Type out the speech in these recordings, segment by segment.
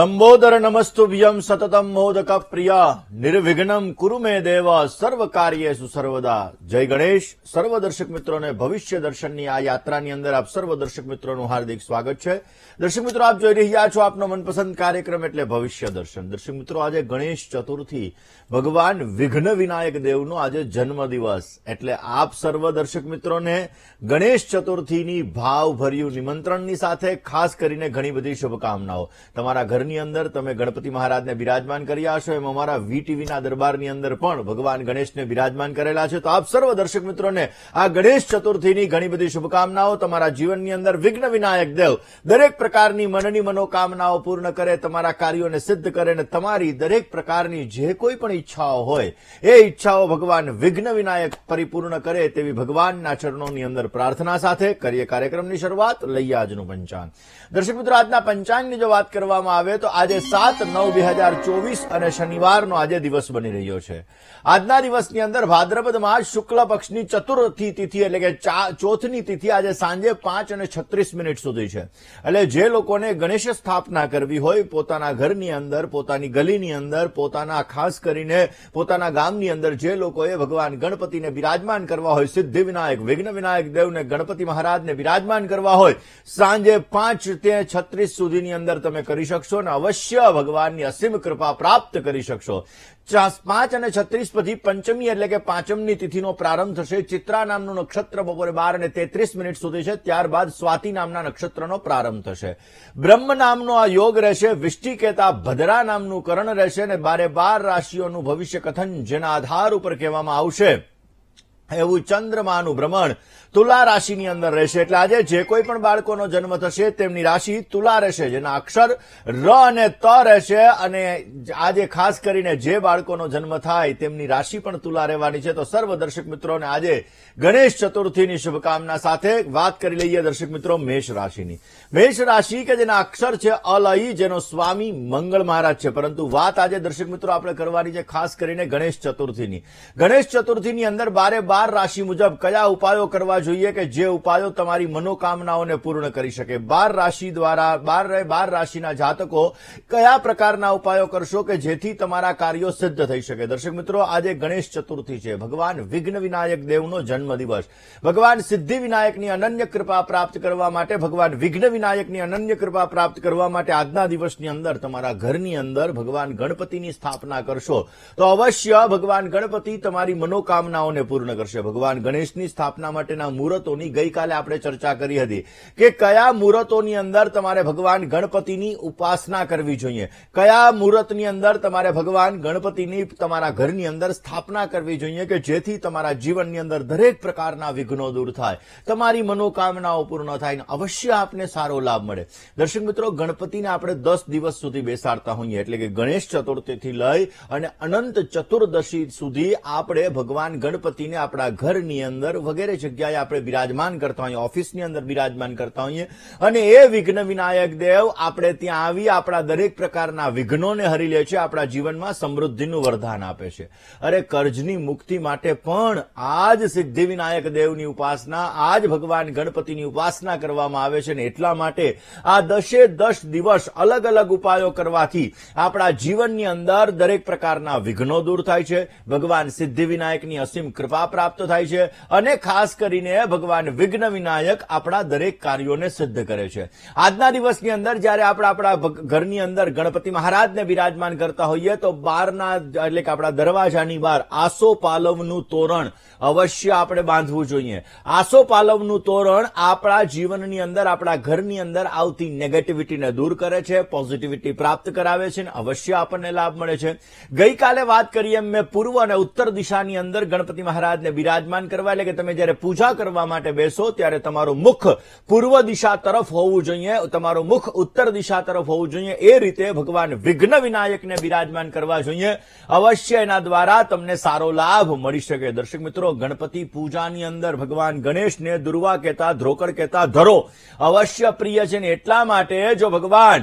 લંબોદર નમસ્તુભ્યમ સતતમ મોદક પ્રિયા નિર્વિઘ્નમ કુરુ મે દેવા સર્વ કાર્યેશુ સર્વદા જય ગણેશ સર્વ દર્શક મિત્રોને ભવિષ્ય દર્શનની આ યાત્રાની અંદર આપ સર્વ દર્શક મિત્રોનું હાર્દિક સ્વાગત છે દર્શક મિત્રો આપ જોઈ રહ્યા છો આપનો મનપસંદ કાર્યક્રમ એટલે ભવિષ્ય દર્શન દર્શક મિત્રો આજે ગણેશ ચતુર્થી ભગવાન વિઘ્ન વિનાયક દેવનો આજે જન્મદિવસ એટલે આપ સર્વ દર્શક મિત્રોને ગણેશ ચતુર્થીની ભાવભર્યું નિમંત્રણની સાથે ખાસ કરીને ઘણી બધી શુભકામનાઓ તમારા ઘર ઘરની અંદર તમે ગણપતિ મહારાજને બિરાજમાન કર્યા હશો એમ અમારા વીટીવીના દરબારની અંદર પણ ભગવાન ગણેશને બિરાજમાન કરેલા છે તો આપ સર્વ દર્શક મિત્રોને આ ગણેશ ચતુર્થીની ઘણી બધી શુભકામનાઓ તમારા જીવનની અંદર વિઘ્ન વિનાયક દેવ દરેક પ્રકારની મનની મનોકામનાઓ પૂર્ણ કરે તમારા કાર્યોને સિદ્ધ કરે અને તમારી દરેક પ્રકારની જે કોઈ પણ ઈચ્છાઓ હોય એ ઈચ્છાઓ ભગવાન વિઘ્ન વિનાયક પરિપૂર્ણ કરે તેવી ભગવાનના ચરણોની અંદર પ્રાર્થના સાથે કરીએ કાર્યક્રમની શરૂઆત લઈએ આજનું પંચાંગ દર્શક મિત્રો આજના પંચાંગની જો વાત કરવામાં આવે હવે તો આજે સાત નવ બે હજાર ચોવીસ અને શનિવારનો આજે દિવસ બની રહ્યો છે આજના દિવસની અંદર ભાદ્રપદમાં શુક્લ પક્ષની ચતુર્થી તિથિ એટલે કે ચોથની તિથિ આજે સાંજે પાંચ અને છત્રીસ મિનિટ સુધી છે એટલે જે લોકોને ગણેશ સ્થાપના કરવી હોય પોતાના ઘરની અંદર પોતાની ગલીની અંદર પોતાના ખાસ કરીને પોતાના ગામની અંદર જે લોકોએ ભગવાન ગણપતિને બિરાજમાન કરવા હોય સિદ્ધિ વિનાયક વિઘ્ન વિનાયક દેવને ગણપતિ મહારાજને બિરાજમાન કરવા હોય સાંજે પાંચ તે છત્રીસ સુધીની અંદર તમે કરી શકશો અને અવશ્ય ભગવાનની અસીમ કૃપા પ્રાપ્ત કરી શકશો પાંચ અને છત્રીસ પછી પંચમી એટલે કે પાંચમની તિથિનો પ્રારંભ થશે ચિત્રા નામનું નક્ષત્ર બપોરે બાર અને તેત્રીસ મિનિટ સુધી છે ત્યારબાદ સ્વાતિ નામના નક્ષત્રનો પ્રારંભ થશે બ્રહ્મ નામનો આ યોગ રહેશે વિષ્ટિકેતા ભદ્રા નામનું કરણ રહેશે અને બારે બાર રાશિઓનું ભવિષ્ય કથન જેના આધાર ઉપર કહેવામાં આવશે એવું ચંદ્રમાનું ભ્રમણ તુલા રાશિની અંદર રહેશે એટલે આજે જે કોઈ પણ બાળકોનો જન્મ થશે તેમની રાશિ તુલા રહેશે જેના અક્ષર ર અને ત રહેશે અને આજે ખાસ કરીને જે બાળકોનો જન્મ થાય તેમની રાશિ પણ તુલા રહેવાની છે તો સર્વ દર્શક મિત્રોને આજે ગણેશ ચતુર્થીની શુભકામના સાથે વાત કરી લઈએ દર્શક મિત્રો મેષ રાશિની મેષ રાશિ કે જેના અક્ષર છે અલઈ જેનો સ્વામી મંગળ મહારાજ છે પરંતુ વાત આજે દર્શક મિત્રો આપણે કરવાની છે ખાસ કરીને ગણેશ ચતુર્થીની ગણેશ ચતુર્થીની અંદર બારે બાર ચાર રાશિ મુજબ કયા ઉપાયો કરવા જોઈએ કે જે ઉપાયો તમારી મનોકામનાઓને પૂર્ણ કરી શકે બાર રાશિ દ્વારા બાર બાર રાશિના જાતકો કયા પ્રકારના ઉપાયો કરશો કે જેથી તમારા કાર્યો સિદ્ધ થઈ શકે દર્શક મિત્રો આજે ગણેશ ચતુર્થી છે ભગવાન વિઘ્ન વિનાયક દેવનો જન્મદિવસ ભગવાન સિદ્ધિ વિનાયકની અનન્ય કૃપા પ્રાપ્ત કરવા માટે ભગવાન વિઘ્ન વિનાયકની અનન્ય કૃપા પ્રાપ્ત કરવા માટે આજના દિવસની અંદર તમારા ઘરની અંદર ભગવાન ગણપતિની સ્થાપના કરશો તો અવશ્ય ભગવાન ગણપતિ તમારી મનોકામનાઓને પૂર્ણ કરશે કરશે ભગવાન ગણેશની સ્થાપના માટેના મુહૂર્તોની ગઈકાલે આપણે ચર્ચા કરી હતી કે કયા મુહૂર્તોની અંદર તમારે ભગવાન ગણપતિની ઉપાસના કરવી જોઈએ કયા મુહૂર્તની અંદર તમારે ભગવાન ગણપતિની તમારા ઘરની અંદર સ્થાપના કરવી જોઈએ કે જેથી તમારા જીવનની અંદર દરેક પ્રકારના વિઘ્નો દૂર થાય તમારી મનોકામનાઓ પૂર્ણ થાય અવશ્ય આપને સારો લાભ મળે દર્શક મિત્રો ગણપતિને આપણે દસ દિવસ સુધી બેસાડતા હોઈએ એટલે કે ગણેશ ચતુર્થીથી લઈ અને અનંત ચતુર્દશી સુધી આપણે ભગવાન ગણપતિને આપણા આપણા ઘરની અંદર વગેરે જગ્યાએ આપણે બિરાજમાન કરતા હોઈએ ઓફિસની અંદર બિરાજમાન કરતા હોઈએ અને એ વિઘ્ન વિનાયક દેવ આપણે ત્યાં આવી આપણા દરેક પ્રકારના વિઘ્નોને હરી લે છે આપણા જીવનમાં સમૃદ્ધિનું વરદાન આપે છે અરે કર્જની મુક્તિ માટે પણ આ જ સિદ્ધિ વિનાયક દેવની ઉપાસના આ જ ભગવાન ગણપતિની ઉપાસના કરવામાં આવે છે ને એટલા માટે આ દશે દસ દિવસ અલગ અલગ ઉપાયો કરવાથી આપણા જીવનની અંદર દરેક પ્રકારના વિઘ્નો દૂર થાય છે ભગવાન સિદ્ધિ વિનાયકની અસીમ કૃપા પ્રાપ્ત થાય છે અને ખાસ કરીને ભગવાન વિઘ્ન વિનાયક આપણા દરેક કાર્યોને સિદ્ધ કરે છે આજના દિવસની અંદર જ્યારે આપણે આપણા ઘરની અંદર ગણપતિ મહારાજને બિરાજમાન કરતા હોઈએ તો બારના એટલે કે આપણા દરવાજાની બહાર આસો પાલવનું તોરણ અવશ્ય આપણે બાંધવું જોઈએ આસોપાલવનું તોરણ આપણા જીવનની અંદર આપણા ઘરની અંદર આવતી નેગેટિવિટીને દૂર કરે છે પોઝિટિવિટી પ્રાપ્ત કરાવે છે અને અવશ્ય આપણને લાભ મળે છે ગઈકાલે વાત કરીએ મેં પૂર્વ અને ઉત્તર દિશાની અંદર ગણપતિ મહારાજને બિરાજમાન કરવા એટલે કે તમે જ્યારે પૂજા કરવા માટે બેસો ત્યારે તમારું મુખ પૂર્વ દિશા તરફ હોવું જોઈએ તમારું મુખ ઉત્તર દિશા તરફ હોવું જોઈએ એ રીતે ભગવાન વિઘ્ન વિનાયકને બિરાજમાન કરવા જોઈએ અવશ્ય એના દ્વારા તમને સારો લાભ મળી શકે દર્શક મિત્રો ગણપતિ પૂજાની અંદર ભગવાન ગણેશને દુર્વા કહેતા ધ્રોકડ કહેતા ધરો અવશ્ય પ્રિય છે ને એટલા માટે જો ભગવાન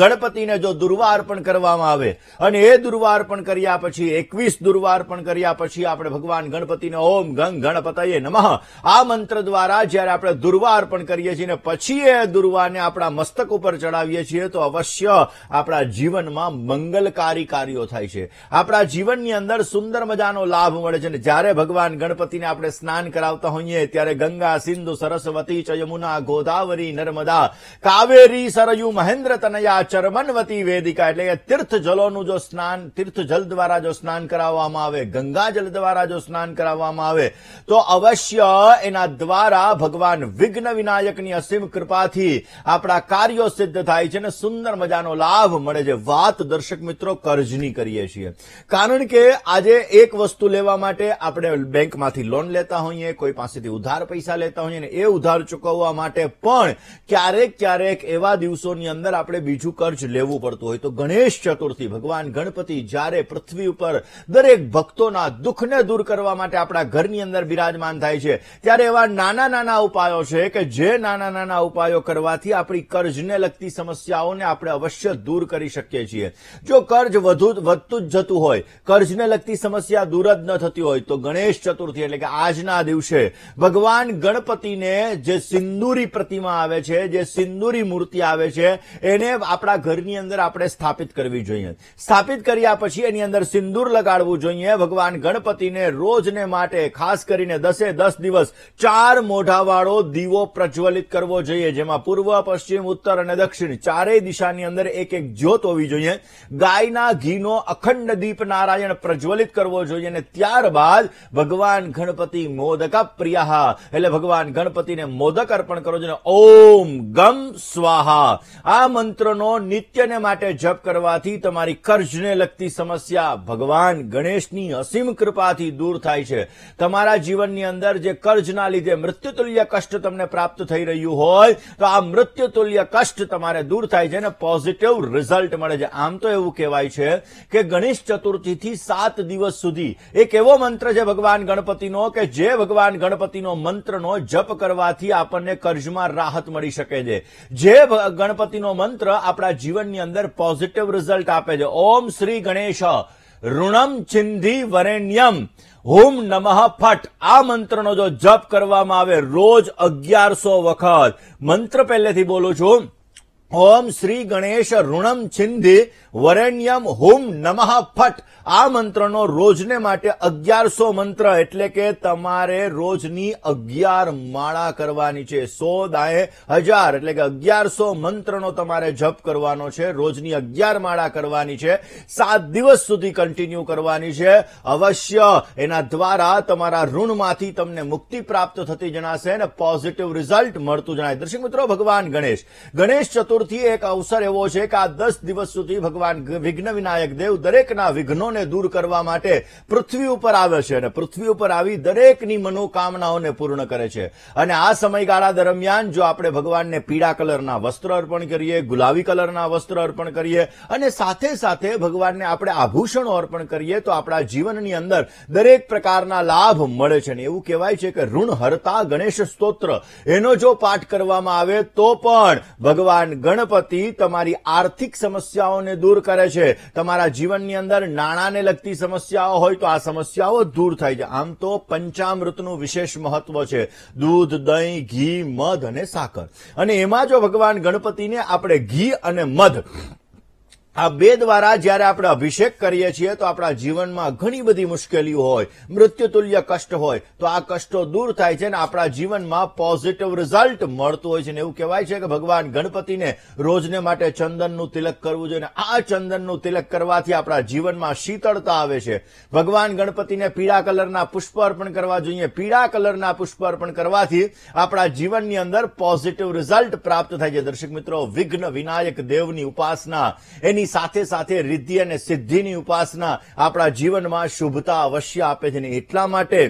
ગણપતિને જો દુર્વા અર્પણ કરવામાં આવે અને એ દુર્વા અર્પણ કર્યા પછી એકવીસ દુર્વા અર્પણ કર્યા પછી આપણે ભગવાન ગણપતિને ઓમ ગંગ ગણપતયે નમઃ આ મંત્ર દ્વારા જ્યારે આપણે દુર્વા અર્પણ કરીએ છીએ ને પછી એ દુર્વાને આપણા મસ્તક ઉપર ચડાવીએ છીએ તો અવશ્ય આપણા જીવનમાં મંગલકારી કાર્યો થાય છે આપણા જીવનની અંદર સુંદર મજાનો લાભ મળે છે અને જ્યારે ભગવાન ગણપતિને આપણે સ્નાન કરાવતા હોઈએ ત્યારે ગંગા સિંધુ સરસ્વતી ચયમુના ગોદાવરી નર્મદા કાવેરી સરયુ મહેન્દ્ર તનયા આ ચરમનવતી વેદિકા એટલે કે તીર્થ જો સ્નાન તીર્થ દ્વારા જો સ્નાન કરાવવામાં આવે ગંગા દ્વારા જો સ્નાન કરાવવામાં આવે તો અવશ્ય એના દ્વારા ભગવાન વિઘ્ન વિનાયકની અસીમ કૃપાથી આપણા કાર્યો સિદ્ધ થાય છે અને સુંદર મજાનો લાભ મળે છે વાત દર્શક મિત્રો કરજની કરીએ છીએ કારણ કે આજે એક વસ્તુ લેવા માટે આપણે બેંકમાંથી લોન લેતા હોઈએ કોઈ પાસેથી ઉધાર પૈસા લેતા હોઈએ અને એ ઉધાર ચૂકવવા માટે પણ ક્યારેક ક્યારેક એવા દિવસોની અંદર આપણે બીજું બીજું કર્જ લેવું પડતું હોય તો ગણેશ ચતુર્થી ભગવાન ગણપતિ જ્યારે પૃથ્વી ઉપર દરેક ભક્તોના દુઃખને દૂર કરવા માટે આપણા ઘરની અંદર બિરાજમાન થાય છે ત્યારે એવા નાના નાના ઉપાયો છે કે જે નાના નાના ઉપાયો કરવાથી આપણી કર્જને લગતી સમસ્યાઓને આપણે અવશ્ય દૂર કરી શકીએ છીએ જો કર્જ વધુ વધતું જ જતું હોય કર્જને લગતી સમસ્યા દૂર જ ન થતી હોય તો ગણેશ ચતુર્થી એટલે કે આજના દિવસે ભગવાન ગણપતિને જે સિંદુરી પ્રતિમા આવે છે જે સિંદુરી મૂર્તિ આવે છે એને આપણા ઘરની અંદર આપણે સ્થાપિત કરવી જોઈએ સ્થાપિત કર્યા પછી એની અંદર સિંદૂર લગાડવું જોઈએ ભગવાન ગણપતિને રોજને માટે ખાસ કરીને દસે દસ દિવસ ચાર મોઢાવાળો દીવો પ્રજ્વલિત કરવો જોઈએ જેમાં પૂર્વ પશ્ચિમ ઉત્તર અને દક્ષિણ ચારેય દિશાની અંદર એક એક જ્યોત હોવી જોઈએ ગાયના ઘીનો અખંડ દીપ નારાયણ પ્રજ્વલિત કરવો જોઈએ અને ત્યારબાદ ભગવાન ગણપતિ મોદક પ્રિયા એટલે ભગવાન ગણપતિને મોદક અર્પણ કરવો જોઈએ ઓમ ગમ સ્વાહા આ મંત્ર મંત્રોનો નિત્યને માટે જપ કરવાથી તમારી કર્જને લગતી સમસ્યા ભગવાન ગણેશની અસીમ કૃપાથી દૂર થાય છે તમારા જીવનની અંદર જે કર્જના લીધે મૃત્યુતુલ્ય કષ્ટ તમને પ્રાપ્ત થઈ રહ્યું હોય તો આ મૃત્યુતુલ્ય કષ્ટ તમારે દૂર થાય છે અને પોઝિટિવ રિઝલ્ટ મળે છે આમ તો એવું કહેવાય છે કે ગણેશ ચતુર્થીથી સાત દિવસ સુધી એક એવો મંત્ર છે ભગવાન ગણપતિનો કે જે ભગવાન ગણપતિનો મંત્રનો જપ કરવાથી આપણને કર્જમાં રાહત મળી શકે છે જે ગણપતિનો મંત્ર આપણા જીવનની અંદર પોઝિટિવ રિઝલ્ટ આપે છે ઓમ શ્રી ગણેશ ઋણમ ચિંધી વરેણ્યમ હોમ નમઃ ફટ આ મંત્રનો જો જપ કરવામાં આવે રોજ અગિયારસો વખત મંત્ર પહેલેથી બોલું છું ઓમ શ્રી ગણેશ ઋણમ છિંધી વરેણ્યમ હુમ નમઃ ફટ આ મંત્રનો રોજને માટે અગિયારસો મંત્ર એટલે કે તમારે રોજની અગિયાર માળા કરવાની છે સો દાએ હજાર એટલે કે અગિયારસો મંત્રનો તમારે જપ કરવાનો છે રોજની અગિયાર માળા કરવાની છે સાત દિવસ સુધી કન્ટિન્યુ કરવાની છે અવશ્ય એના દ્વારા તમારા ઋણમાંથી તમને મુક્તિ પ્રાપ્ત થતી જણાશે અને પોઝિટિવ રિઝલ્ટ મળતું જણાય દર્શક મિત્રો ભગવાન ગણેશ ગણેશ ચતુર્થી ચતુર્થી એક અવસર એવો છે કે આ દસ દિવસ સુધી ભગવાન વિઘ્ન વિનાયક દેવ દરેકના વિઘ્નોને દૂર કરવા માટે પૃથ્વી ઉપર આવે છે અને પૃથ્વી ઉપર આવી દરેકની મનોકામનાઓને પૂર્ણ કરે છે અને આ સમયગાળા દરમિયાન જો આપણે ભગવાનને પીળા કલરના વસ્ત્ર અર્પણ કરીએ ગુલાબી કલરના વસ્ત્ર અર્પણ કરીએ અને સાથે સાથે ભગવાનને આપણે આભૂષણો અર્પણ કરીએ તો આપણા જીવનની અંદર દરેક પ્રકારના લાભ મળે છે અને એવું કહેવાય છે કે ઋણ હરતા ગણેશ સ્તોત્ર એનો જો પાઠ કરવામાં આવે તો પણ ભગવાન ગણપતિ તમારી આર્થિક સમસ્યાઓને દૂર કરે છે તમારા જીવનની અંદર નાણાંને લગતી સમસ્યાઓ હોય તો આ સમસ્યાઓ દૂર થાય છે આમ તો પંચામૃતનું વિશેષ મહત્વ છે દૂધ દહીં ઘી મધ અને સાકર અને એમાં જો ભગવાન ગણપતિને આપણે ઘી અને મધ આ બે દ્વારા જ્યારે આપણે અભિષેક કરીએ છીએ તો આપણા જીવનમાં ઘણી બધી મુશ્કેલીઓ હોય મૃત્યુતુલ્ય કષ્ટ હોય તો આ કષ્ટો દૂર થાય છે અને આપણા જીવનમાં પોઝિટિવ રિઝલ્ટ મળતું હોય છે ને એવું કહેવાય છે કે ભગવાન ગણપતિને રોજને માટે ચંદનનું તિલક કરવું જોઈએ આ ચંદનનું તિલક કરવાથી આપણા જીવનમાં શીતળતા આવે છે ભગવાન ગણપતિને પીળા કલરના પુષ્પ અર્પણ કરવા જોઈએ પીળા કલરના પુષ્પ અર્પણ કરવાથી આપણા જીવનની અંદર પોઝિટિવ રિઝલ્ટ પ્રાપ્ત થાય છે દર્શક મિત્રો વિઘ્ન વિનાયક દેવની ઉપાસના એની એની સાથે સાથે રિદ્ધિ અને સિદ્ધિની ઉપાસના આપણા જીવનમાં શુભતા અવશ્ય આપે છે અને એટલા માટે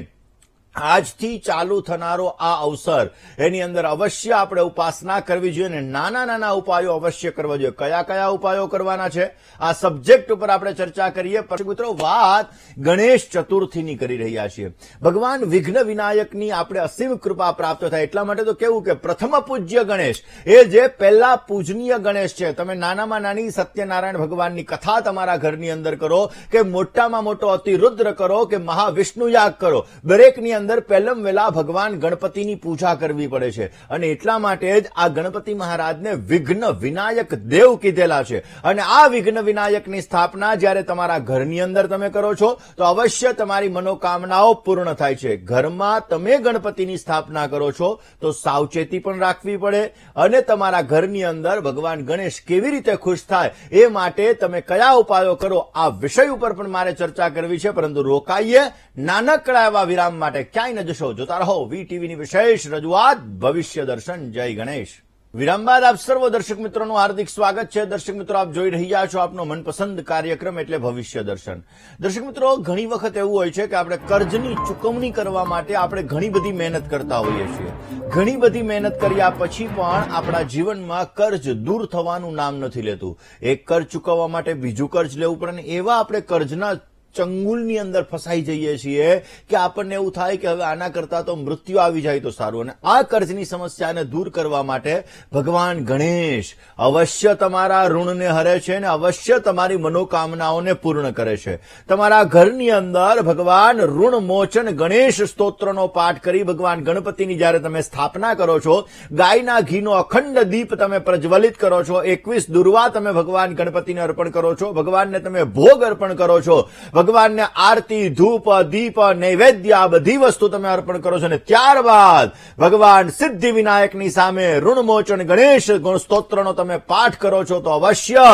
આજથી ચાલુ થનારો આ અવસર એની અંદર અવશ્ય આપણે ઉપાસના કરવી જોઈએ અને નાના નાના ઉપાયો અવશ્ય કરવા જોઈએ કયા કયા ઉપાયો કરવાના છે આ સબ્જેક્ટ ઉપર આપણે ચર્ચા કરીએ પછી મિત્રો વાત ગણેશ ચતુર્થીની કરી રહ્યા છીએ ભગવાન વિઘ્ન વિનાયકની આપણે અસીમ કૃપા પ્રાપ્ત થાય એટલા માટે તો કેવું કે પ્રથમ પૂજ્ય ગણેશ એ જે પહેલા પૂજનીય ગણેશ છે તમે નાનામાં નાની સત્યનારાયણ ભગવાનની કથા તમારા ઘરની અંદર કરો કે મોટામાં મોટો અતિરુદ્ર કરો કે મહાવિષ્ણુ યાગ કરો દરેકની અંદર અંદર પહેલમ વેલા ભગવાન ગણપતિની પૂજા કરવી પડે છે અને એટલા માટે જ આ ગણપતિ મહારાજને વિઘ્ન વિનાયક દેવ કીધેલા છે અને આ વિઘ્ન વિનાયકની સ્થાપના જ્યારે તમારા ઘરની અંદર તમે કરો છો તો અવશ્ય તમારી મનોકામનાઓ પૂર્ણ થાય છે ઘરમાં તમે ગણપતિની સ્થાપના કરો છો તો સાવચેતી પણ રાખવી પડે અને તમારા ઘરની અંદર ભગવાન ગણેશ કેવી રીતે ખુશ થાય એ માટે તમે કયા ઉપાયો કરો આ વિષય ઉપર પણ મારે ચર્ચા કરવી છે પરંતુ રોકાઈએ નાનકડા એવા વિરામ માટે ક્યાંય ન જશો જોતા રહો વીટીવીની વિશેષ રજૂઆત ભવિષ્ય દર્શન જય ગણેશ વિરામ બાદ આપ સર્વ દર્શક મિત્રોનું હાર્દિક સ્વાગત છે દર્શક મિત્રો આપ જોઈ રહ્યા છો આપનો મનપસંદ કાર્યક્રમ એટલે ભવિષ્ય દર્શન દર્શક મિત્રો ઘણી વખત એવું હોય છે કે આપણે કર્જની ચુકવણી કરવા માટે આપણે ઘણી બધી મહેનત કરતા હોઈએ છીએ ઘણી બધી મહેનત કર્યા પછી પણ આપણા જીવનમાં કર્જ દૂર થવાનું નામ નથી લેતું એક કર્જ ચૂકવવા માટે બીજું કર્જ લેવું પડે ને એવા આપણે કર્જના ચંગુલની અંદર ફસાઈ જઈએ છીએ કે આપણને એવું થાય કે હવે આના કરતા તો મૃત્યુ આવી જાય તો સારું અને આ કર્જની સમસ્યાને દૂર કરવા માટે ભગવાન ગણેશ અવશ્ય તમારા ઋણને હરે છે અને અવશ્ય તમારી મનોકામનાઓને પૂર્ણ કરે છે તમારા ઘરની અંદર ભગવાન ઋણમોચન ગણેશ સ્તોત્રનો પાઠ કરી ભગવાન ગણપતિની જ્યારે તમે સ્થાપના કરો છો ગાયના ઘીનો અખંડ દીપ તમે પ્રજ્વલિત કરો છો એકવીસ દુર્વા તમે ભગવાન ગણપતિને અર્પણ કરો છો ભગવાનને તમે ભોગ અર્પણ કરો છો ભગવાનને આરતી ધૂપ દીપ નૈવેદ્ય આ બધી વસ્તુ તમે અર્પણ કરો છો અને ત્યારબાદ ભગવાન સિદ્ધિ વિનાયકની સામે ઋણમોચન ગણેશ સ્તોત્રનો તમે પાઠ કરો છો તો અવશ્ય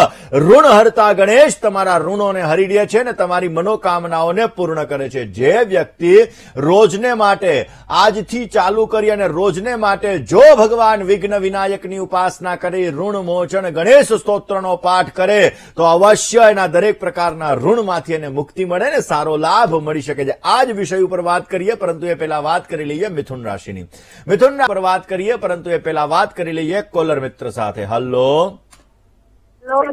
ઋણહર્તા ગણેશ તમારા ઋણોને હરી દે છે અને તમારી મનોકામનાઓને પૂર્ણ કરે છે જે વ્યક્તિ રોજને માટે આજથી ચાલુ કરી અને રોજને માટે જો ભગવાન વિઘ્ન વિનાયકની ઉપાસના કરી ઋણમોચન ગણેશ સ્તોત્રનો પાઠ કરે તો અવશ્ય એના દરેક પ્રકારના ઋણમાંથી એને મુક્તિ નિવૃત્તિ મળે ને સારો લાભ મળી શકે છે આ જ વિષય ઉપર વાત કરીએ પરંતુ એ પહેલા વાત કરી લઈએ મિથુન રાશિની મિથુન પર વાત કરીએ પરંતુ એ પહેલા વાત કરી લઈએ કોલર મિત્ર સાથે હલો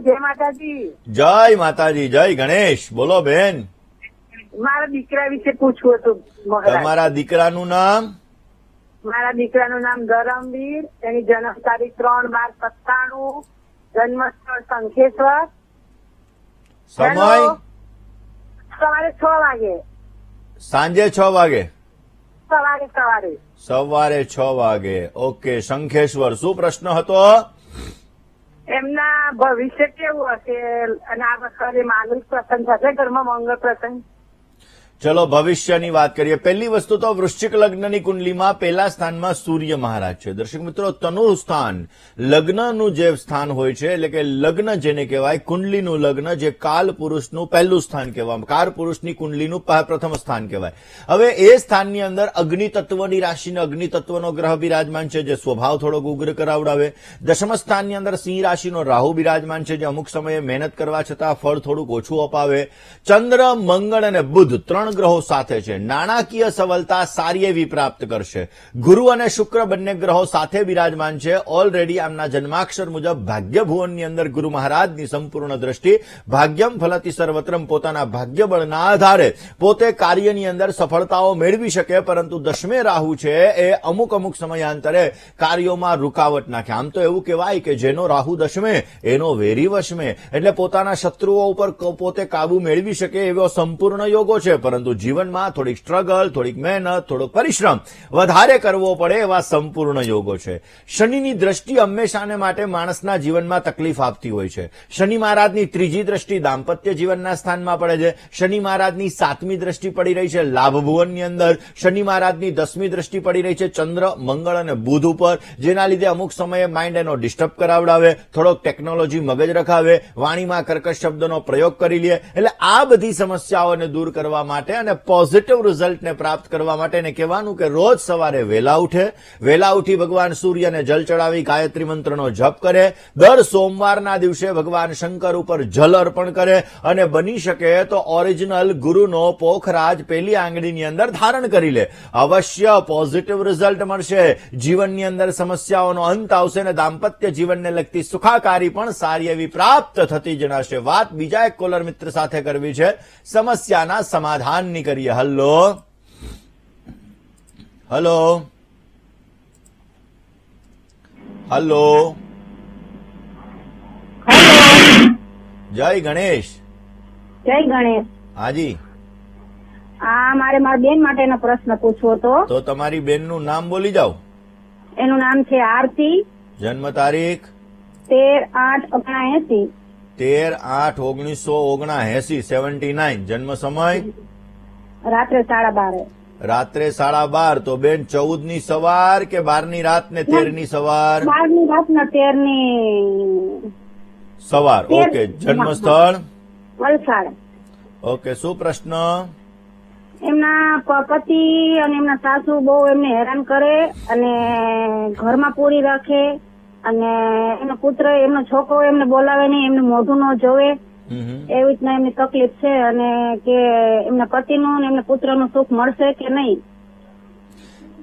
જય માતાજી જય માતાજી જય ગણેશ બોલો બેન મારા દીકરા વિશે પૂછવું હતું તમારા દીકરાનું નામ મારા દીકરાનું નામ ધરમવીર એની જન્મ તારીખ ત્રણ બાર સત્તાણું જન્મસ્થળ સંખેશ્વર સમય સવારે છ વાગે સાંજે છ વાગે સવારે સવારે સવારે છ વાગે ઓકે શંખેશ્વર શું પ્રશ્ન હતો એમના ભવિષ્ય કેવું હશે અને આ વખતે માનવ પ્રસંગ થશે ઘરમાં મંગળ પ્રસંગ ચલો ભવિષ્યની વાત કરીએ પહેલી વસ્તુ તો વૃશ્ચિક લગ્નની કુંડલીમાં પહેલા સ્થાનમાં સૂર્ય મહારાજ છે દર્શક મિત્રો તનુ સ્થાન લગ્નનું જે સ્થાન હોય છે એટલે કે લગ્ન જેને કહેવાય કુંડલીનું લગ્ન જે કાલ પુરુષનું પહેલું સ્થાન કહેવાય કાર પુરુષની કુંડલીનું પ્રથમ સ્થાન કહેવાય હવે એ સ્થાનની અંદર અગ્નિતત્વની રાશિને અગ્નિતત્વનો ગ્રહ બિરાજમાન છે જે સ્વભાવ થોડોક ઉગ્ર કરાવડાવે દશમ સ્થાનની અંદર સિંહ રાશિનો રાહુ બિરાજમાન છે જે અમુક સમયે મહેનત કરવા છતાં ફળ થોડુંક ઓછું અપાવે ચંદ્ર મંગળ અને બુધ ત્રણ ત્રણ ગ્રહો સાથે છે નાણાકીય સવલતા સારી એવી પ્રાપ્ત કરશે ગુરુ અને શુક્ર બંને ગ્રહો સાથે બિરાજમાન છે ઓલરેડી આમના જન્માક્ષર મુજબ ભાગ્યભુવનની અંદર ગુરુ મહારાજની સંપૂર્ણ દ્રષ્ટિ ભાગ્યમ ફલતી સર્વત્રમ પોતાના ભાગ્યબળના આધારે પોતે કાર્યની અંદર સફળતાઓ મેળવી શકે પરંતુ દશમે રાહુ છે એ અમુક અમુક સમયાંતરે કાર્યોમાં રૂકાવટ નાખે આમ તો એવું કહેવાય કે જેનો રાહુ દશમે એનો વેરી વશમે એટલે પોતાના શત્રુઓ ઉપર પોતે કાબુ મેળવી શકે એવો સંપૂર્ણ યોગો છે પરંતુ પરંતુ જીવનમાં થોડીક સ્ટ્રગલ થોડીક મહેનત થોડોક પરિશ્રમ વધારે કરવો પડે એવા સંપૂર્ણ યોગો છે શનિની દ્રષ્ટિ હંમેશાને માટે માણસના જીવનમાં તકલીફ આપતી હોય છે શનિ મહારાજની ત્રીજી દ્રષ્ટિ દાંપત્ય જીવનના સ્થાનમાં પડે છે શનિ મહારાજની સાતમી દ્રષ્ટિ પડી રહી છે લાભ ભુવનની અંદર શનિ મહારાજની દસમી દ્રષ્ટિ પડી રહી છે ચંદ્ર મંગળ અને બુધ ઉપર જેના લીધે અમુક સમયે માઇન્ડ એનો ડિસ્ટર્બ કરાવડાવે થોડોક ટેકનોલોજી મગજ રખાવે વાણીમાં કર્કશ શબ્દનો પ્રયોગ કરી લે એટલે આ બધી સમસ્યાઓને દૂર કરવા માટે માટે અને પોઝિટિવ રિઝલ્ટને પ્રાપ્ત કરવા માટે એને કહેવાનું કે રોજ સવારે વહેલા ઉઠે વહેલા ઉઠી ભગવાન સૂર્યને જલ ચડાવી ગાયત્રી મંત્રનો જપ કરે દર સોમવારના દિવસે ભગવાન શંકર ઉપર જલ અર્પણ કરે અને બની શકે તો ઓરિજિનલ ગુરુનો પોખરાજ પેલી આંગળીની અંદર ધારણ કરી લે અવશ્ય પોઝિટિવ રિઝલ્ટ મળશે જીવનની અંદર સમસ્યાઓનો અંત આવશે અને દાંપત્ય જીવનને લગતી સુખાકારી પણ સારી એવી પ્રાપ્ત થતી જણાશે વાત બીજા એક કોલર મિત્ર સાથે કરવી છે સમસ્યાના સમાધાન ની કરીએ હલો હલો હલો જય ગણેશ જય ગણેશ હાજી આ મારે મારા બેન માટેનો પ્રશ્ન પૂછવો હતો તો તમારી બેનનું નામ બોલી જાઓ એનું નામ છે આરતી જન્મ તારીખ તેર આઠ ઓગણા એસી તેર આઠ ઓગણીસો ઓગણા એસી સેવન્ટી નાઇન જન્મ સમય રાત્રે સાડા બારે રાત્રે સાડા બાર તો બેન ચૌદ ની સવાર કે બાર ની રાત ને તેર ની સવાર બાર ની રાત ને તેર ની સવાર ઓકે જન્મ વલસાડ ઓકે શું પ્રશ્ન એમના પતિ અને એમના સાસુ બહુ એમને હેરાન કરે અને ઘરમાં પૂરી રાખે અને એમનો પુત્ર એમનો છોકરો એમને બોલાવે નહીં એમનું મોઢું ન જોવે એવી રીતના એમની તકલીફ છે અને કે એમના પતિનું અને એમના પુત્રનું સુખ મળશે કે નહીં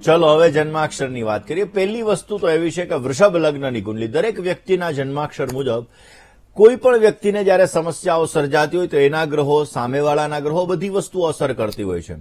ચલો હવે જન્માક્ષરની વાત કરીએ પહેલી વસ્તુ તો એવી છે કે વૃષભ લગ્નની કુંડલી દરેક વ્યક્તિના જન્માક્ષર મુજબ કોઈ પણ વ્યક્તિને જ્યારે સમસ્યાઓ સર્જાતી હોય તો એના ગ્રહો સામેવાળાના ગ્રહો બધી વસ્તુઓ અસર કરતી હોય છે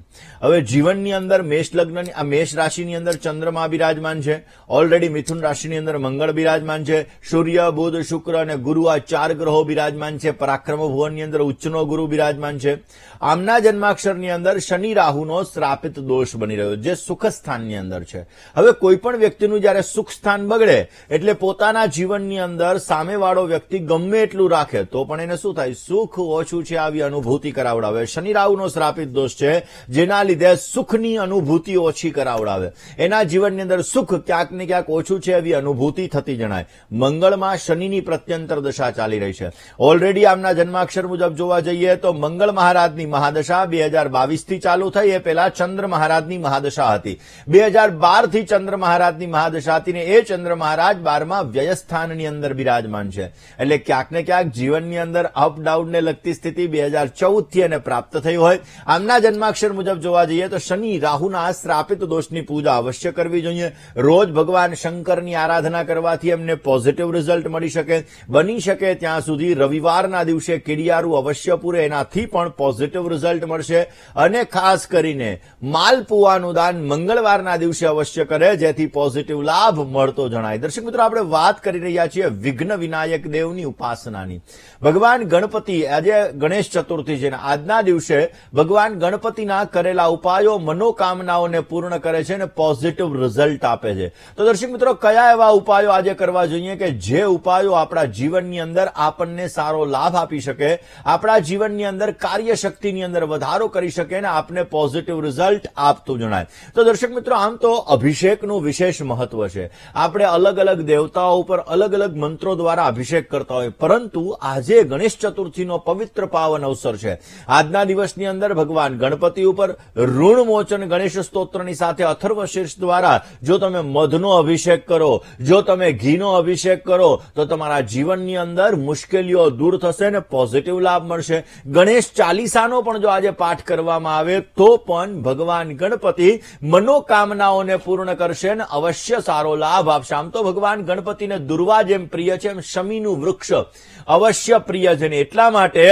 હવે જીવનની અંદર મેષ લગ્નની આ મેષ રાશિની અંદર ચંદ્રમા બિરાજમાન છે ઓલરેડી મિથુન રાશિની અંદર મંગળ બિરાજમાન છે સૂર્ય બુધ શુક્ર અને ગુરુ આ ચાર ગ્રહો બિરાજમાન છે પરાક્રમ ભુવનની અંદર ઉચ્ચનો ગુરુ બિરાજમાન છે આમના જન્માક્ષરની અંદર શનિ રાહુનો શ્રાપિત દોષ બની રહ્યો જે સુખ સ્થાનની અંદર છે હવે કોઈ પણ વ્યક્તિનું જ્યારે સુખ સ્થાન બગડે એટલે પોતાના જીવનની અંદર સામેવાળો વ્યક્તિ ગમે એટલું રાખે તો પણ એને શું થાય સુખ ઓછું છે આવી અનુભૂતિ કરાવડાવે શનિ રાહુનો શ્રાપિત દોષ છે જેના લીધે સુખની અનુભૂતિ ઓછી કરાવડાવે એના જીવનની અંદર સુખ ક્યાંક ને ક્યાંક ઓછું છે એવી અનુભૂતિ થતી જણાય મંગળમાં શનિની પ્રત્યંતર દશા ચાલી રહી છે ઓલરેડી આમના જન્માક્ષર મુજબ જોવા જઈએ તો મંગળ મહારાજની મહાદશા બે હજાર બાવીસથી ચાલુ થઈ એ પહેલા ચંદ્ર મહારાજની મહાદશા હતી બે હજાર બારથી ચંદ્ર મહારાજની મહાદશા હતી ને એ ચંદ્ર મહારાજ બારમાં વ્યયસ્થાનની અંદર બિરાજમાન છે એટલે ક્યાંક ને ક્યાંક જીવનની અંદર અપ ડાઉનને લગતી સ્થિતિ બે હજાર ચૌદથી એને પ્રાપ્ત થઈ હોય આમના જન્માક્ષર મુજબ જોવા જઈએ તો શનિ રાહુના શ્રાપિત દોષની પૂજા અવશ્ય કરવી જોઈએ રોજ ભગવાન શંકરની આરાધના કરવાથી એમને પોઝિટિવ રિઝલ્ટ મળી શકે બની શકે ત્યાં સુધી રવિવારના દિવસે કીડિયારું અવશ્ય પૂરે એનાથી પણ પોઝિટિવ રિઝલ્ટ મળશે અને ખાસ કરીને માલપુવાનું દાન મંગળવારના દિવસે અવશ્ય કરે જેથી પોઝિટિવ લાભ મળતો જણાય દર્શક મિત્રો આપણે વાત કરી રહ્યા છીએ વિઘ્ન વિનાયક દેવની ઉપાસના ઉપાસનાની ભગવાન ગણપતિ આજે ગણેશ ચતુર્થી છે આજના દિવસે ભગવાન ગણપતિના કરેલા ઉપાયો મનોકામનાઓને પૂર્ણ કરે છે અને પોઝિટિવ રિઝલ્ટ આપે છે તો દર્શક મિત્રો કયા એવા ઉપાયો આજે કરવા જોઈએ કે જે ઉપાયો આપણા જીવનની અંદર આપણને સારો લાભ આપી શકે આપણા જીવનની અંદર કાર્યશક્તિની અંદર વધારો કરી શકે અને આપને પોઝિટિવ રિઝલ્ટ આપતું જણાય તો દર્શક મિત્રો આમ તો અભિષેકનું વિશેષ મહત્વ છે આપણે અલગ અલગ દેવતાઓ ઉપર અલગ અલગ મંત્રો દ્વારા અભિષેક કરતા હોય પરંતુ આજે ગણેશ ચતુર્થીનો પવિત્ર પાવન અવસર છે આજના દિવસની અંદર ભગવાન ગણપતિ ઉપર ઋણમોચન ગણેશ સ્તોત્રની સાથે અથર્વ શીર્ષ દ્વારા જો તમે મધનો અભિષેક કરો જો તમે ઘીનો અભિષેક કરો તો તમારા જીવનની અંદર મુશ્કેલીઓ દૂર થશે અને પોઝિટિવ લાભ મળશે ગણેશ ચાલીસાનો પણ જો આજે પાઠ કરવામાં આવે તો પણ ભગવાન ગણપતિ મનોકામનાઓને પૂર્ણ કરશે ને અવશ્ય સારો લાભ આપશે આમ તો ભગવાન ગણપતિને દુર્વા જેમ પ્રિય છે એમ શમીનું વૃક્ષ અવશ્ય પ્રિયજન એટલા માટે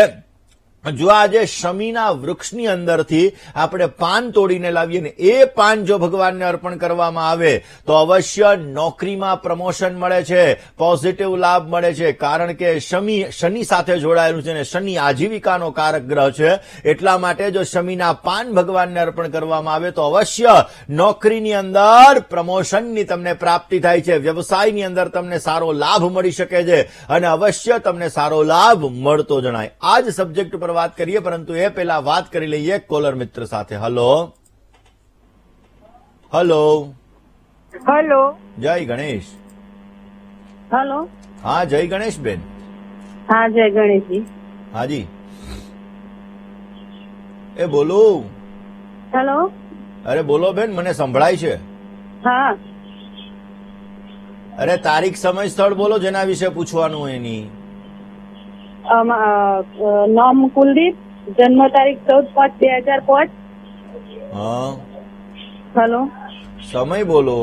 જો આજે શમીના વૃક્ષની અંદરથી આપણે પાન તોડીને લાવીએ ને એ પાન જો ભગવાનને અર્પણ કરવામાં આવે તો અવશ્ય નોકરીમાં પ્રમોશન મળે છે પોઝિટિવ લાભ મળે છે કારણ કે શમી શનિ સાથે જોડાયેલું છે ને શનિ આજીવિકાનો કારક ગ્રહ છે એટલા માટે જો શમીના પાન ભગવાનને અર્પણ કરવામાં આવે તો અવશ્ય નોકરીની અંદર પ્રમોશનની તમને પ્રાપ્તિ થાય છે વ્યવસાયની અંદર તમને સારો લાભ મળી શકે છે અને અવશ્ય તમને સારો લાભ મળતો જણાય આ જ સબ્જેક્ટ પર વાત કરીએ પરંતુ એ પહેલા વાત કરી લઈએ કોલર મિત્ર સાથે હલો હલો હલો જય ગણેશ હલો હા જય ગણેશ બેન હા જય ગણેશજી હાજી એ બોલો હેલો અરે બોલો બેન મને સંભળાય છે હા અરે તારીખ સમય સ્થળ બોલો જેના વિશે પૂછવાનું એની નામ કુલદીપ જન્મ તારીખ ચૌદ પાંચ બે હજાર પાંચ હેલો સમય બોલો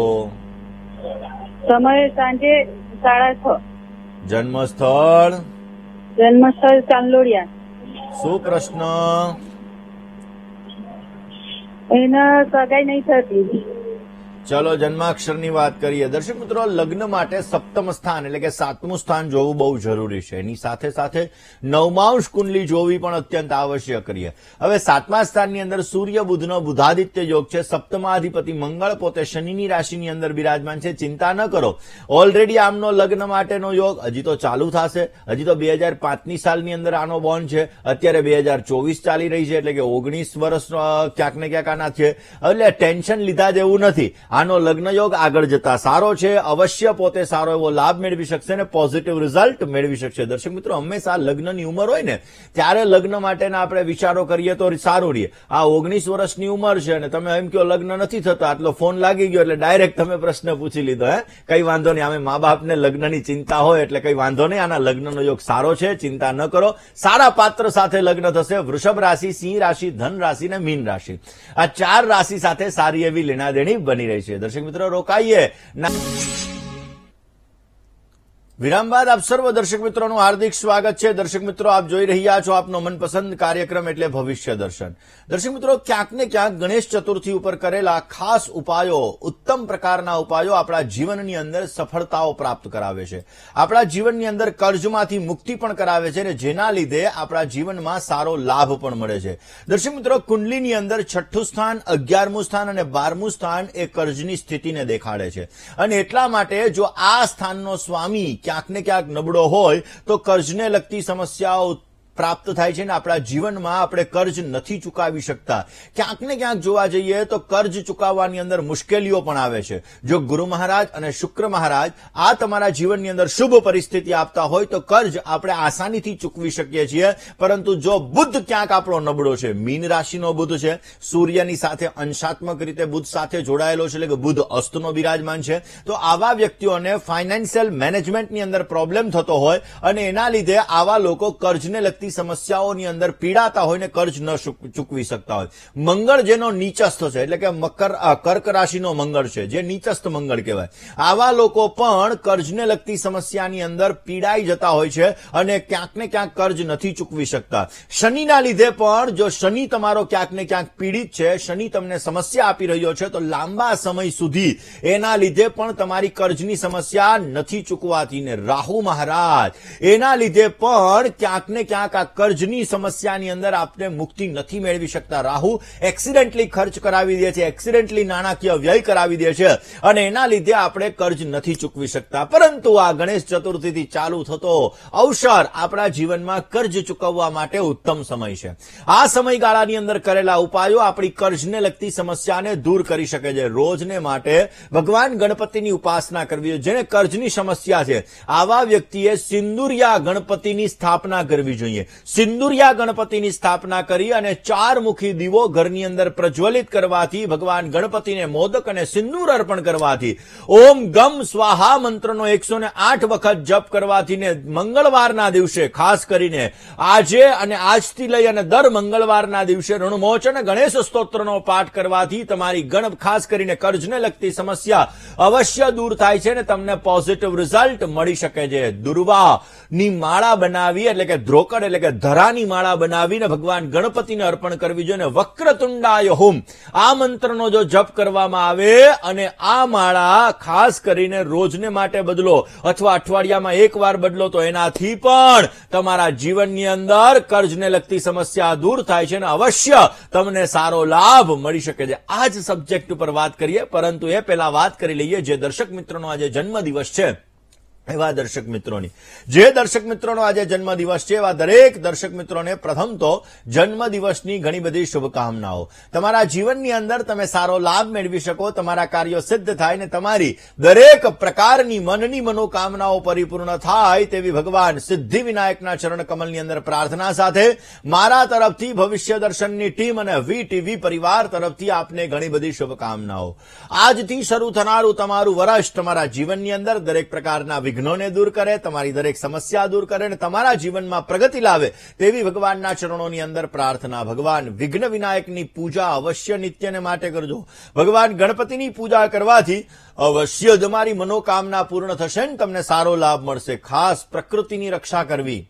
સમય સાંજે સાડા છ જન્મ સ્થળ જન્મ સ્થળ ચાંદલોડિયા શું પ્રશ્ન એના સગાઈ નહીં થતી ચલો જન્માક્ષરની વાત કરીએ દર્શક મિત્રો લગ્ન માટે સપ્તમ સ્થાન એટલે કે સાતમું સ્થાન જોવું બહુ જરૂરી છે એની સાથે સાથે નવમાંશ કુંડલી જોવી પણ અત્યંત આવશ્યક કરીએ હવે સાતમા સ્થાનની અંદર સૂર્ય બુધનો બુધાદિત્ય યોગ છે સપ્તમાધિપતિ મંગળ પોતે શનિની રાશિની અંદર બિરાજમાન છે ચિંતા ન કરો ઓલરેડી આમનો લગ્ન માટેનો યોગ હજી તો ચાલુ થશે હજી તો બે હજાર પાંચની સાલની અંદર આનો બોન્ડ છે અત્યારે બે હજાર ચોવીસ ચાલી રહી છે એટલે કે ઓગણીસ વર્ષ ક્યાંક ને ક્યાંક આના છે એટલે ટેન્શન લીધા જેવું નથી આનો લગ્નયોગ આગળ જતા સારો છે અવશ્ય પોતે સારો એવો લાભ મેળવી શકશે અને પોઝિટિવ રિઝલ્ટ મેળવી શકશે દર્શક મિત્રો હંમેશા લગ્નની ઉંમર હોય ને ત્યારે લગ્ન માટેના આપણે વિચારો કરીએ તો સારું રહીએ આ ઓગણીસ વર્ષની ઉંમર છે અને તમે એમ કહો લગ્ન નથી થતા આટલો ફોન લાગી ગયો એટલે ડાયરેક્ટ તમે પ્રશ્ન પૂછી લીધો હે કઈ વાંધો નહીં અમે મા બાપને લગ્નની ચિંતા હોય એટલે કઈ વાંધો નહીં આના લગ્નનો યોગ સારો છે ચિંતા ન કરો સારા પાત્ર સાથે લગ્ન થશે વૃષભ રાશિ સિંહ રાશિ ધન રાશિ ને મીન રાશિ આ ચાર રાશિ સાથે સારી એવી લેણાદેણી બની રહી છીએ દર્શક મિત્રો રોકાઈએ વિરામ બાદ આપ સર્વ દર્શક મિત્રોનું હાર્દિક સ્વાગત છે દર્શક મિત્રો આપ જોઈ રહ્યા છો આપનો મનપસંદ કાર્યક્રમ એટલે ભવિષ્ય દર્શન દર્શક મિત્રો ક્યાંક ને ક્યાંક ગણેશ ચતુર્થી ઉપર કરેલા ખાસ ઉપાયો ઉત્તમ પ્રકારના ઉપાયો આપણા જીવનની અંદર સફળતાઓ પ્રાપ્ત કરાવે છે આપણા જીવનની અંદર કર્જમાંથી મુક્તિ પણ કરાવે છે અને જેના લીધે આપણા જીવનમાં સારો લાભ પણ મળે છે દર્શક મિત્રો કુંડલીની અંદર છઠ્ઠું સ્થાન અગિયારમું સ્થાન અને બારમું સ્થાન એ કર્જની સ્થિતિને દેખાડે છે અને એટલા માટે જો આ સ્થાનનો સ્વામી ક્યાંક ને ક્યાંક નબળો હોય તો કર્જને લગતી સમસ્યાઓ પ્રાપ્ત થાય છે ને આપણા જીવનમાં આપણે કર્જ નથી ચૂકાવી શકતા ક્યાંક ને ક્યાંક જોવા જઈએ તો કર્જ ચૂકવવાની અંદર મુશ્કેલીઓ પણ આવે છે જો ગુરુ મહારાજ અને શુક્ર મહારાજ આ તમારા જીવનની અંદર શુભ પરિસ્થિતિ આપતા હોય તો કર્જ આપણે આસાનીથી ચૂકવી શકીએ છીએ પરંતુ જો બુદ્ધ ક્યાંક આપણો નબળો છે મીન રાશિનો બુદ્ધ છે સૂર્યની સાથે અંશાત્મક રીતે બુદ્ધ સાથે જોડાયેલો છે એટલે કે બુદ્ધ અસ્તનો બિરાજમાન છે તો આવા વ્યક્તિઓને ફાઇનાન્શિયલ મેનેજમેન્ટની અંદર પ્રોબ્લેમ થતો હોય અને એના લીધે આવા લોકો કર્જને લગતા વ્યક્તિ સમસ્યાઓની અંદર પીડાતા હોય ને કર્જ ન ચૂકવી શકતા હોય મંગળ જેનો નીચસ્થ છે એટલે કે મકર કર્ક રાશિનો મંગળ છે જે નીચસ્થ મંગળ કહેવાય આવા લોકો પણ કર્જને લગતી સમસ્યાની અંદર પીડાઈ જતા હોય છે અને ક્યાંક ને ક્યાંક કર્જ નથી ચૂકવી શકતા શનિના લીધે પણ જો શનિ તમારો ક્યાંક ને ક્યાંક પીડિત છે શનિ તમને સમસ્યા આપી રહ્યો છે તો લાંબા સમય સુધી એના લીધે પણ તમારી કર્જની સમસ્યા નથી ચૂકવાતી ને રાહુ મહારાજ એના લીધે પણ ક્યાંક ને ક્યાંક કેટલાક આ સમસ્યાની અંદર આપને મુક્તિ નથી મેળવી શકતા રાહુ એક્સિડેન્ટલી ખર્ચ કરાવી દે છે એક્સિડેન્ટલી નાણાકીય વ્યય કરાવી દે છે અને એના લીધે આપણે કર્જ નથી ચૂકવી શકતા પરંતુ આ ગણેશ ચતુર્થીથી ચાલુ થતો અવસર આપણા જીવનમાં કર્જ ચૂકવવા માટે ઉત્તમ સમય છે આ સમયગાળાની અંદર કરેલા ઉપાયો આપણી કર્જને લગતી સમસ્યાને દૂર કરી શકે છે રોજને માટે ભગવાન ગણપતિની ઉપાસના કરવી જોઈએ જેને કર્જની સમસ્યા છે આવા વ્યક્તિએ સિંદુરિયા ગણપતિની સ્થાપના કરવી જોઈએ ગણપતિની સિંદુરિયા ગણપતિની સ્થાપના કરી અને ચારમુખી દીવો ઘરની અંદર પ્રજ્વલિત કરવાથી ભગવાન ગણપતિને મોદક અને સિંદૂર અર્પણ કરવાથી ઓમ ગમ સ્વાહા મંત્રનો એકસો વખત જપ કરવાથી મંગળવારના દિવસે ખાસ કરીને આજે અને આજથી લઈ અને દર મંગળવારના દિવસે ઋણમોચન ગણેશ સ્તોત્રનો પાઠ કરવાથી તમારી ગણ ખાસ કરીને કર્જને લગતી સમસ્યા અવશ્ય દૂર થાય છે અને તમને પોઝિટિવ રિઝલ્ટ મળી શકે છે દુર્વાની માળા બનાવી એટલે કે ધ્રોકડ એટલે કે ધરાની માળા બનાવીને ભગવાન ગણપતિને અર્પણ કરવી જોઈએ અને વક્રતુંડાય હોમ આ મંત્રનો જો જપ કરવામાં આવે અને આ માળા ખાસ કરીને રોજને માટે બદલો અથવા અઠવાડિયામાં એકવાર બદલો તો એનાથી પણ તમારા જીવનની અંદર કર્જને લગતી સમસ્યા દૂર થાય છે અને અવશ્ય તમને સારો લાભ મળી શકે છે આ જ સબ્જેક્ટ ઉપર વાત કરીએ પરંતુ એ પહેલા વાત કરી લઈએ જે દર્શક મિત્રોનો આજે જન્મદિવસ છે એવા દર્શક મિત્રોની જે દર્શક મિત્રોનો આજે જન્મદિવસ છે એવા દરેક દર્શક મિત્રોને પ્રથમ તો જન્મદિવસની ઘણી બધી શુભકામનાઓ તમારા જીવનની અંદર તમે સારો લાભ મેળવી શકો તમારા કાર્યો સિદ્ધ થાય ને તમારી દરેક પ્રકારની મનની મનોકામનાઓ પરિપૂર્ણ થાય તેવી ભગવાન સિદ્ધિ વિનાયકના ચરણ કમલની અંદર પ્રાર્થના સાથે મારા તરફથી ભવિષ્ય દર્શનની ટીમ અને વી ટીવી પરિવાર તરફથી આપને ઘણી બધી શુભકામનાઓ આજથી શરૂ થનારું તમારું વર્ષ તમારા જીવનની અંદર દરેક પ્રકારના વિઘ્નોને દૂર કરે તમારી દરેક સમસ્યા દૂર કરે અને તમારા જીવનમાં પ્રગતિ લાવે તેવી ભગવાનના ચરણોની અંદર પ્રાર્થના ભગવાન વિઘ્ન વિનાયકની પૂજા અવશ્ય નિત્યને માટે કરજો ભગવાન ગણપતિની પૂજા કરવાથી અવશ્ય તમારી મનોકામના પૂર્ણ થશે ને તમને સારો લાભ મળશે ખાસ પ્રકૃતિની રક્ષા કરવી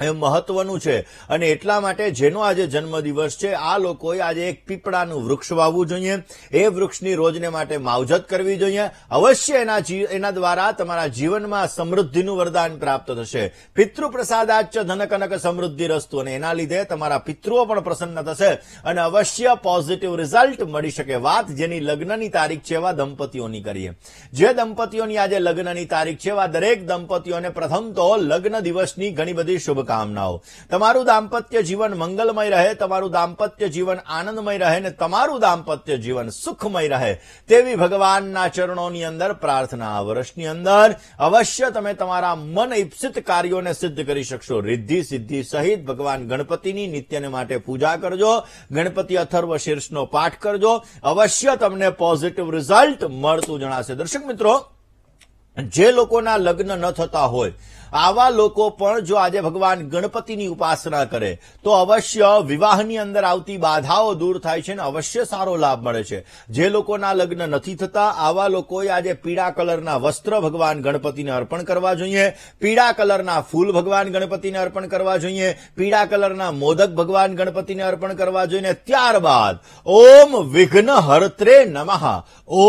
મહત્વનું છે અને એટલા માટે જેનો આજે જન્મદિવસ છે આ લોકોએ આજે એક પીપળાનું વૃક્ષ વાવવું જોઈએ એ વૃક્ષની રોજને માટે માવજત કરવી જોઈએ અવશ્ય એના એના દ્વારા તમારા જીવનમાં સમૃદ્ધિનું વરદાન પ્રાપ્ત થશે પિતૃ પ્રસાદાચ ધનકનક સમૃદ્ધિ રસ્તુ અને એના લીધે તમારા પિતૃઓ પણ પ્રસન્ન થશે અને અવશ્ય પોઝિટિવ રિઝલ્ટ મળી શકે વાત જેની લગ્નની તારીખ છે એવા દંપતીઓની કરીએ જે દંપતીઓની આજે લગ્નની તારીખ છે એવા દરેક દંપતીઓને પ્રથમ તો લગ્ન દિવસની ઘણી બધી શુભકામના શુભકામનાઓ તમારું દાંપત્ય જીવન મંગલમય રહે તમારું દાંપત્ય જીવન આનંદમય રહે ને તમારું દાંપત્ય જીવન સુખમય રહે તેવી ભગવાનના ચરણોની અંદર પ્રાર્થના આ વર્ષની અંદર અવશ્ય તમે તમારા મન ઈપ્સિત કાર્યોને સિદ્ધ કરી શકશો રિદ્ધિ સિદ્ધિ સહિત ભગવાન ગણપતિની નિત્યને માટે પૂજા કરજો ગણપતિ અથર્વ શીર્ષનો પાઠ કરજો અવશ્ય તમને પોઝિટિવ રિઝલ્ટ મળતું જણાશે દર્શક મિત્રો જે લોકોના લગ્ન ન થતા હોય આવા લોકો પણ જો આજે ભગવાન ગણપતિની ઉપાસના કરે તો અવશ્ય વિવાહની અંદર આવતી બાધાઓ દૂર થાય છે અને અવશ્ય સારો લાભ મળે છે જે લોકોના લગ્ન નથી થતા આવા લોકોએ આજે પીળા કલરના વસ્ત્ર ભગવાન ગણપતિને અર્પણ કરવા જોઈએ પીળા કલરના ફૂલ ભગવાન ગણપતિને અર્પણ કરવા જોઈએ પીળા કલરના મોદક ભગવાન ગણપતિને અર્પણ કરવા જોઈએ ત્યારબાદ ઓમ વિઘ્ન હરત્રે નમઃ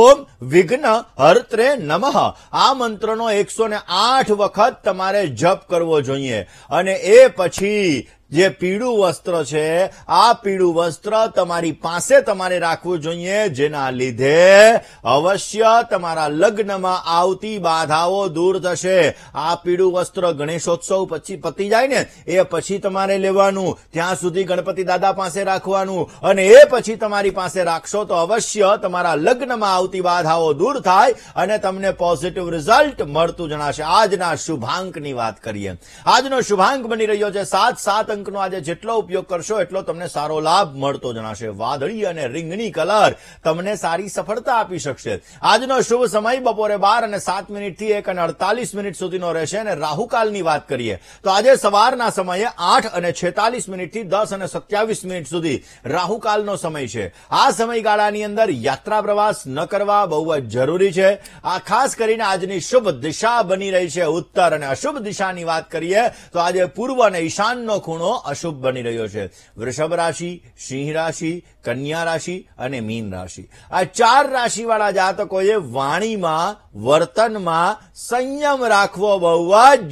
ઓમ વિઘ્ન હરત્રે નમઃ આ મંત્રનો એકસો આઠ વખત તમારે તમારે જપ કરવો જોઈએ અને એ પછી જે પીળું વસ્ત્ર છે આ પીળું વસ્ત્ર તમારી પાસે તમારે રાખવું જોઈએ જેના લીધે અવશ્ય તમારા લગ્નમાં આવતી બાધાઓ દૂર થશે આ પીળું વસ્ત્ર ગણેશોત્સવ પછી પતી જાય ને એ પછી તમારે લેવાનું ત્યાં સુધી ગણપતિ દાદા પાસે રાખવાનું અને એ પછી તમારી પાસે રાખશો તો અવશ્ય તમારા લગ્નમાં આવતી બાધાઓ દૂર થાય અને તમને પોઝિટિવ રિઝલ્ટ મળતું જણાશે આજના શુભાંકની વાત કરીએ આજનો શુભાંક બની રહ્યો છે સાત સાત અંક પિંકનો આજે જેટલો ઉપયોગ કરશો એટલો તમને સારો લાભ મળતો જણાશે વાદળી અને રીંગણી કલર તમને સારી સફળતા આપી શકશે આજનો શુભ સમય બપોરે બાર અને સાત મિનિટથી એક અને અડતાલીસ મિનિટ સુધીનો રહેશે અને રાહુકાલની વાત કરીએ તો આજે સવારના સમયે આઠ અને છેતાલીસ મિનિટથી દસ અને સત્યાવીસ મિનિટ સુધી રાહુકાલનો સમય છે આ સમયગાળાની અંદર યાત્રા પ્રવાસ ન કરવા બહુ જ જરૂરી છે આ ખાસ કરીને આજની શુભ દિશા બની રહી છે ઉત્તર અને અશુભ દિશાની વાત કરીએ તો આજે પૂર્વ અને ઈશાનનો ખૂણો પરિણામો અશુભ બની રહ્યો છે વૃષભ રાશિ સિંહ રાશિ કન્યા રાશિ અને મીન રાશિ આ ચાર રાશિવાળા જાતકોએ વાણીમાં વર્તનમાં સંયમ રાખવો બહુ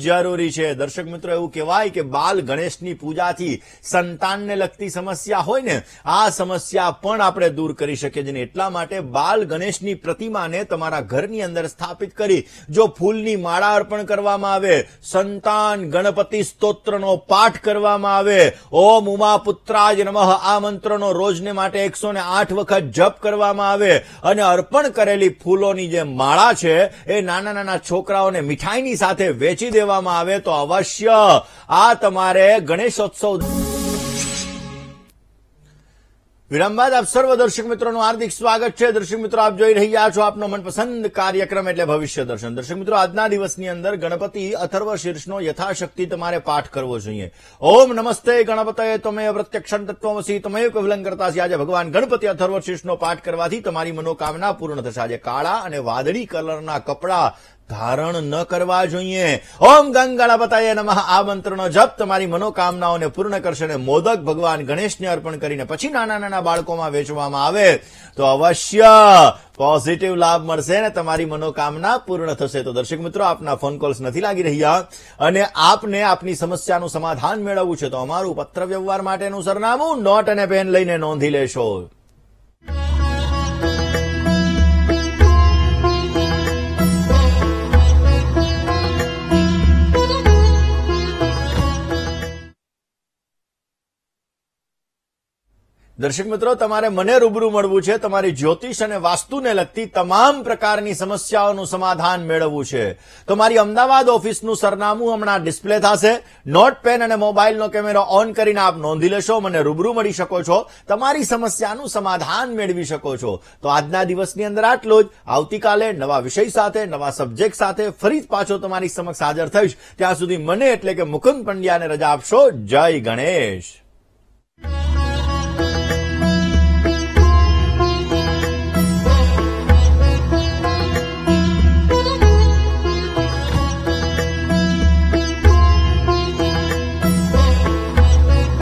જ જરૂરી છે દર્શક મિત્રો એવું કહેવાય કે બાલ ગણેશની પૂજાથી સંતાનને લગતી સમસ્યા હોય ને આ સમસ્યા પણ આપણે દૂર કરી શકીએ છીએ એટલા માટે બાલ ગણેશની પ્રતિમાને તમારા ઘરની અંદર સ્થાપિત કરી જો ફૂલની માળા અર્પણ કરવામાં આવે સંતાન ગણપતિ સ્તોત્રનો પાઠ કરવામાં આવે ઓમ ઉમા પુત્રાજ નમઃ આ મંત્રનો રોજને માટે એકસો ને આઠ વખત જપ કરવામાં આવે અને અર્પણ કરેલી ફૂલોની જે માળા છે એ નાના નાના છોકરાઓને મીઠાઈની સાથે વેચી દેવામાં આવે તો અવશ્ય આ તમારે ગણેશોત્સવ વિરામ બાદ આપ સર્વ દર્શક મિત્રોનું હાર્દિક સ્વાગત છે દર્શક મિત્રો આપ જોઈ રહ્યા છો આપનો મનપસંદ કાર્યક્રમ એટલે ભવિષ્ય દર્શન દર્શક મિત્રો આજના દિવસની અંદર ગણપતિ અથર્વ શીર્ષનો યથાશક્તિ તમારે પાઠ કરવો જોઈએ ઓમ નમસ્તે ગણપતય તમે પ્રત્યક્ષણ તત્વમસી તમે કવિલન કરતા છે આજે ભગવાન ગણપતિ અથર્વ શીર્ષનો પાઠ કરવાથી તમારી મનોકામના પૂર્ણ થશે આજે કાળા અને વાદળી કલરના કપડા ધારણ ન કરવા જોઈએ ઓમ ગંગાળા બતાય નમઃ આ મંત્રનો જપ તમારી મનોકામનાઓને પૂર્ણ કરશે અને મોદક ભગવાન ગણેશને અર્પણ કરીને પછી નાના નાના બાળકોમાં વેચવામાં આવે તો અવશ્ય પોઝિટિવ લાભ મળશે અને તમારી મનોકામના પૂર્ણ થશે તો દર્શક મિત્રો આપના ફોન કોલ્સ નથી લાગી રહ્યા અને આપને આપની સમસ્યાનું સમાધાન મેળવવું છે તો અમારું પત્ર વ્યવહાર માટેનું સરનામું નોટ અને પેન લઈને નોંધી લેશો દર્શક મિત્રો તમારે મને રૂબરૂ મળવું છે તમારી જ્યોતિષ અને વાસ્તુને લગતી તમામ પ્રકારની સમસ્યાઓનું સમાધાન મેળવવું છે તો મારી અમદાવાદ ઓફિસનું સરનામું હમણાં ડિસ્પ્લે થશે નોટ પેન અને મોબાઈલનો કેમેરો ઓન કરીને આપ નોંધી લેશો મને રૂબરૂ મળી શકો છો તમારી સમસ્યાનું સમાધાન મેળવી શકો છો તો આજના દિવસની અંદર આટલો જ આવતીકાલે નવા વિષય સાથે નવા સબ્જેક્ટ સાથે ફરી પાછો તમારી સમક્ષ હાજર થઈશ ત્યાં સુધી મને એટલે કે મુકુંદ પંડ્યાને રજા આપશો જય ગણેશ